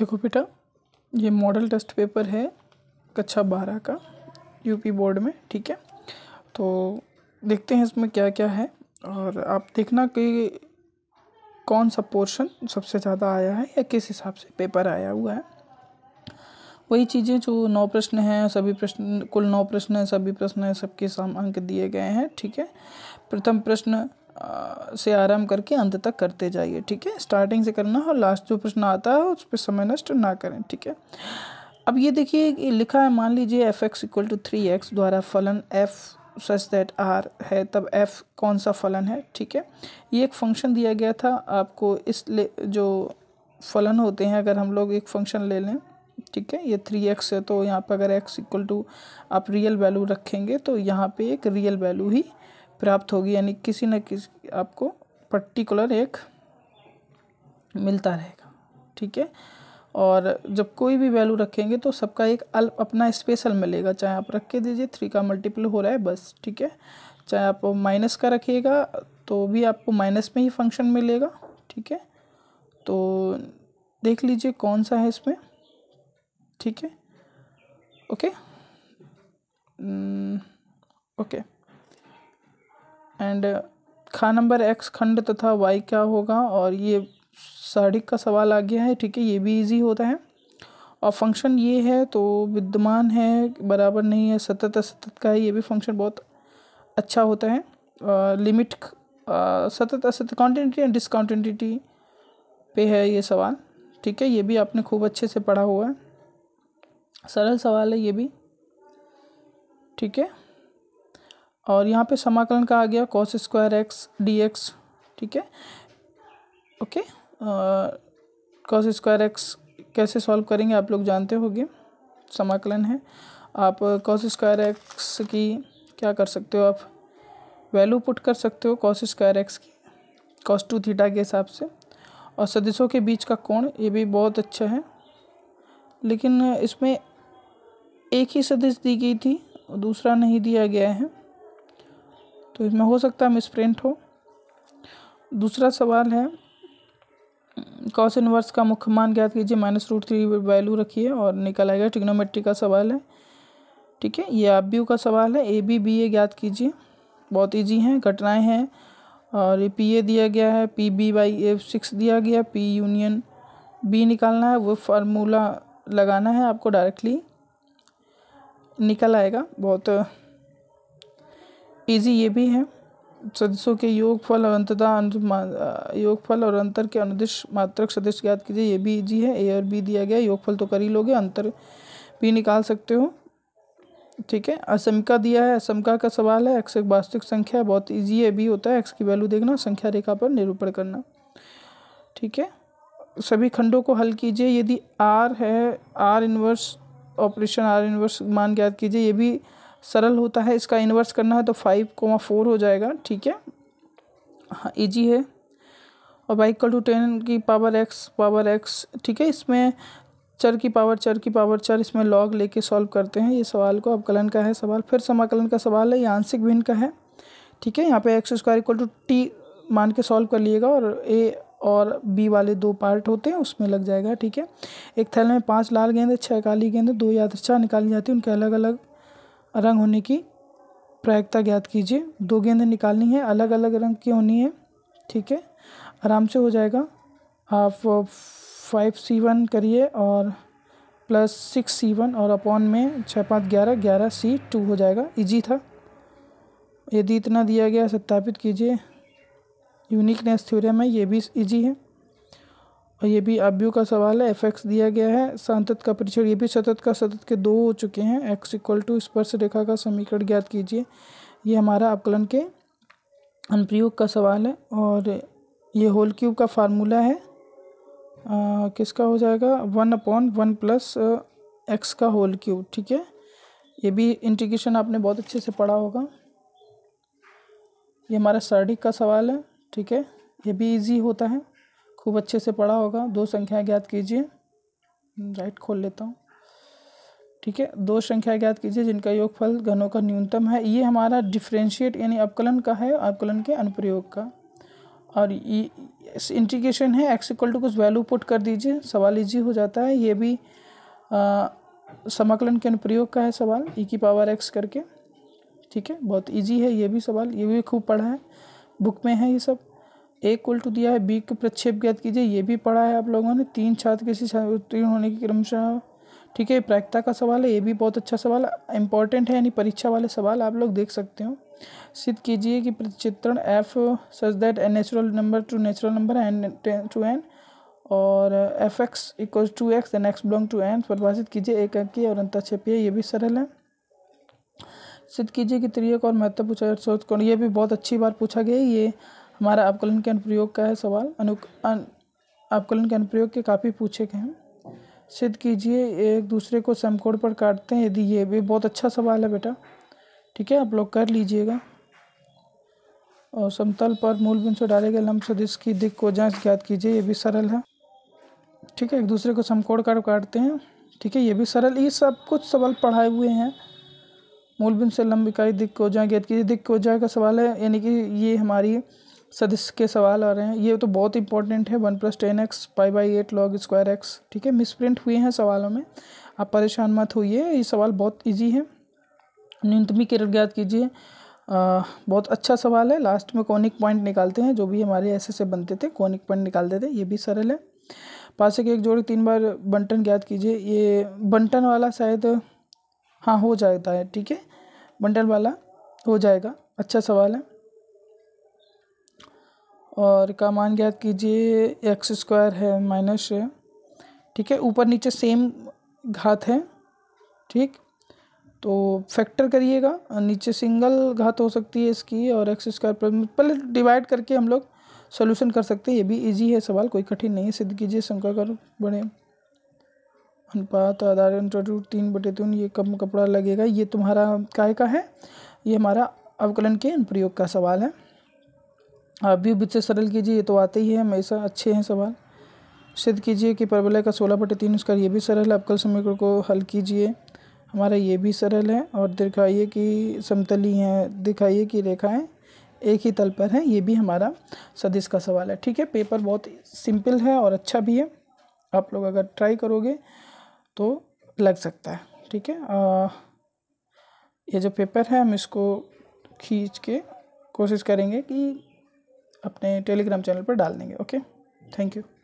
देखो बेटा ये मॉडल टेस्ट पेपर है कक्षा बारह का यूपी बोर्ड में ठीक है तो देखते हैं इसमें क्या क्या है और आप देखना कि कौन सा पोर्शन सबसे ज़्यादा आया है या किस हिसाब से पेपर आया हुआ है वही चीज़ें जो नौ प्रश्न हैं सभी प्रश्न कुल नौ प्रश्न हैं सभी प्रश्न हैं सबके सम अंक दिए गए हैं ठीक है प्रथम प्रश्न से आराम करके अंत तक करते जाइए ठीक है स्टार्टिंग से करना और लास्ट जो प्रश्न आता है उस पर समय नष्ट ना करें ठीक है अब ये देखिए लिखा है मान लीजिए f x equal to three x द्वारा फलन एफ सच दैट आर है तब एफ कौन सा फलन है ठीक है ये एक फंक्शन दिया गया था आपको इस जो फलन होते हैं अगर हम लोग एक फंक्शन ले लें ठीक है ये थ्री एक्स है तो यहाँ पर अगर एक्स इक्वल टू आप रियल वैल्यू रखेंगे तो यहाँ पे एक रियल वैल्यू ही प्राप्त होगी यानी किसी न किसी आपको पर्टिकुलर एक मिलता रहेगा ठीक है और जब कोई भी वैल्यू रखेंगे तो सबका एक अल अपना स्पेशल मिलेगा चाहे आप रख के दीजिए थ्री का मल्टीपल हो रहा है बस ठीक है चाहे आप माइनस का रखिएगा तो भी आपको माइनस में ही फंक्शन मिलेगा ठीक है तो देख लीजिए कौन सा है इसमें ठीक है okay okay hmm, and uh, खा नंबर एक्स खंड तथा वाई क्या होगा और ये साढ़िक का सवाल आ गया है ठीक है ये भी इजी होता है और फंक्शन ये है तो विद्यमान है बराबर नहीं है सतत असतत का है ये भी फंक्शन बहुत अच्छा होता है आ, लिमिट आ, सतत असतत कॉन्टिनिटी एंड डिसकॉन्टिनिटी पे है ये सवाल ठीक है ये भी आपने खूब अच्छे से पढ़ा हुआ है सरल सवाल है ये भी ठीक है और यहाँ पे समाकलन का आ गया cos square x d x ठीक है ओके कॉस स्क्वायर एक्स कैसे सॉल्व करेंगे आप लोग जानते होंगे समाकलन है आप कॉस स्क्वायर एक्स की क्या कर सकते हो आप वैल्यू पुट कर सकते हो कॉस स्क्वायर एक्स की कॉस टू थीटा के हिसाब से और सदिशों के बीच का कोण ये भी बहुत अच्छा है लेकिन इसमें एक ही सदिश दी गई थी दूसरा नहीं दिया गया है तो इसमें हो सकता है मिसप्रिंट हो दूसरा सवाल है कॉस इनवर्स का मुख्य मान ज्ञात कीजिए माइनस रूट थ्री वैल्यू रखिए और निकल आएगा ट्रिग्नोमेट्री का सवाल है ठीक है ये आप बी का सवाल है ए बी बी ए ज्ञात कीजिए बहुत ईजी हैं घटनाएँ हैं और ये पी ए दिया गया है P B by A six दिया गया पी यूनियन बी निकालना है वो फार्मूला लगाना है आपको डायरेक्टली निकल आएगा बहुत इजी ये भी है सदस्यों के योगफल और योग योगफल और अंतर के अनुदिश मात्रक सदस्य ज्ञात कीजिए ये भी इजी है ए और बी दिया गया योगफल तो कर ही लोगे अंतर भी निकाल सकते हो ठीक है असमिका दिया है असमका का सवाल है एक्स एक वास्तविक संख्या बहुत इजी है भी होता है एक्स की वैल्यू देखना संख्या रेखा पर निरूपण करना ठीक है सभी खंडों को हल कीजिए यदि आर है R inverse operation R inverse मान ज्ञात कीजिए ये भी सरल होता है इसका इन्वर्स करना है तो फाइव कोमा फोर हो जाएगा ठीक है हाँ ईजी है और वाई इक्वल टू टेन की पावर एक्स पावर एक्स ठीक है इसमें चर की पावर चर की पावर चर इसमें लॉग लेके सॉल्व करते हैं ये सवाल को अवकलन का है सवाल फिर समाकलन का सवाल है ये आंशिक भिन्न का है ठीक है यहाँ पे x square equal to t मान के सॉल्व कर लिएगा और ए और बी वाले दो पार्ट होते हैं उसमें लग जाएगा ठीक है एक थैले में पांच लाल गेंदे छह काली गेंद दो यादृच्छा तो निकाली जाती है उनके अलग अलग रंग होने की प्रायिकता ज्ञात कीजिए दो गेंदें निकालनी है अलग अलग रंग की होनी है ठीक है आराम से हो जाएगा आप फाइव सी वन करिए और प्लस सिक्स सी वन और अपॉन में छः पाँच ग्यारह ग्यारह सी टू हो जाएगा इजी था यदि इतना दिया गया सत्यापित कीजिए यूनिकनेस थ्योरम है ये भी इजी है और ये भी आब्यू का सवाल है एफ एक्स दिया गया है सांतत का परिचय ये भी सतत का सतत के दो हो चुके हैं एक्स इक्वल टू स्पर्श रेखा का समीकरण ज्ञात कीजिए ये हमारा अवकलन के अनुप्रयोग का सवाल है और ये होल क्यूब का फार्मूला है आ, किसका हो जाएगा one upon one plus x का होल क्यूब ठीक है ये भी इंटीग्रेशन आपने बहुत अच्छे से पढ़ा होगा ये हमारा सर्डिक का सवाल है ठीक है ये भी इजी होता है खूब अच्छे से पढ़ा होगा दो संख्याएं ज्ञात कीजिए राइट खोल लेता हूँ ठीक है दो संख्या ज्ञात कीजिए जिनका योगफल घनों का न्यूनतम है ये हमारा डिफ्रेंशिएट यानी अवकलन का है अवकलन के अनुप्रयोग का और ये इंटीग्रेशन है एक्स इक्वल टू कुछ वैल्यू पुट कर दीजिए सवाल इजी हो जाता है ये भी समाकलन के अनुप्रयोग का है सवाल ई e की पावर एक्स करके ठीक है बहुत ईजी है ये भी सवाल ये भी खूब पढ़ा है बुक में है ये सब इक्वल टू दिया है बी का प्रक्षेप ज्ञात कीजिए ये भी पढ़ा है आप लोगों ने तीन छात्र किसी उत्तीर्ण होने की क्रमशः ठीक है प्रायिकता का सवाल है ये भी बहुत अच्छा सवाल इंपॉर्टेंट है यानी परीक्षा वाले सवाल आप लोग देख सकते हो सिद्ध कीजिए कि प्रचित्रण f such that natural number to natural number N to N और f x equal to x n x belong to N परिभाषित कीजिए एक अंकीय और अंतक्षेपीय ये भी सरल है सिद्ध कीजिए कि त्रियक और महत्व पूछा शोध कौन ये भी बहुत अच्छी बार पूछा गया ये हमारा अवकलन के अनुप्रयोग का है सवाल अनु अवकलन के अनुप्रयोग के काफ़ी पूछे गए हैं सिद्ध कीजिए एक दूसरे को समकोण पर काटते हैं यदि ये भी बहुत अच्छा सवाल है बेटा ठीक है आप लोग कर लीजिएगा और समतल पर मूल बिंदु से डाले गए लंब सदिश की दिक को जांच ज्ञात कीजिए ये भी सरल है ठीक है एक दूसरे को समकोण कर काटते हैं ठीक है ये भी सरल ये सब कुछ सवाल पढ़ाए हुए हैं मूल बिंदु से लंब इकाई दिक को जाए ज्ञात कीजिए दिक को जाए का सवाल है यानी कि ये हमारी सदस्य के सवाल आ रहे हैं ये तो बहुत इंपॉर्टेंट है one plus ten x pi by eight log square x ठीक है मिसप्रिंट हुए हैं सवालों में आप परेशान मत होइए ये सवाल बहुत ईजी है न्यूनतमी किरण ज्ञात कीजिए बहुत अच्छा सवाल है लास्ट में कॉनिक पॉइंट निकालते हैं जो भी हमारे ऐसे से बनते थे कॉनिक पॉइंट निकालते थे ये भी सरल है पास के एक जोड़ तीन बार बंटन ज्ञात कीजिए ये बंटन वाला शायद हाँ हो जाता है ठीक है बंटन वाला हो जाएगा अच्छा सवाल है और का मान ज्ञात कीजिए एक्स स्क्वायर है माइनस ठीक है ऊपर नीचे सेम घात है ठीक तो फैक्टर करिएगा नीचे सिंगल घात हो सकती है इसकी और एक्स स्क्वायर प्लस पहले डिवाइड करके हम लोग सोल्यूशन कर सकते हैं ये भी इजी है सवाल कोई कठिन नहीं है सिद्ध कीजिए शंका कर बढ़े अनुपात आधार इंटरव्यू तीन बटे तीन ये कम कपड़ा लगेगा ये तुम्हारा काय का है ये हमारा अवकलन के अनुप्रयोग का सवाल है आप भी विचय सरल कीजिए ये तो आते ही है हमेशा अच्छे हैं सवाल सिद्ध कीजिए कि प्रबलय का सोलह बटे तीन उसका ये भी सरल है अवकल समीकरण को हल कीजिए हमारा ये भी सरल है और दिखाइए कि समतली हैं दिखाइए कि रेखाएं एक ही तल पर हैं ये भी हमारा सदिश का सवाल है ठीक है पेपर बहुत सिंपल है और अच्छा भी है आप लोग अगर ट्राई करोगे तो लग सकता है ठीक है ये जो पेपर है हम इसको खींच के कोशिश करेंगे कि अपने टेलीग्राम चैनल पर डाल देंगे ओके थैंक यू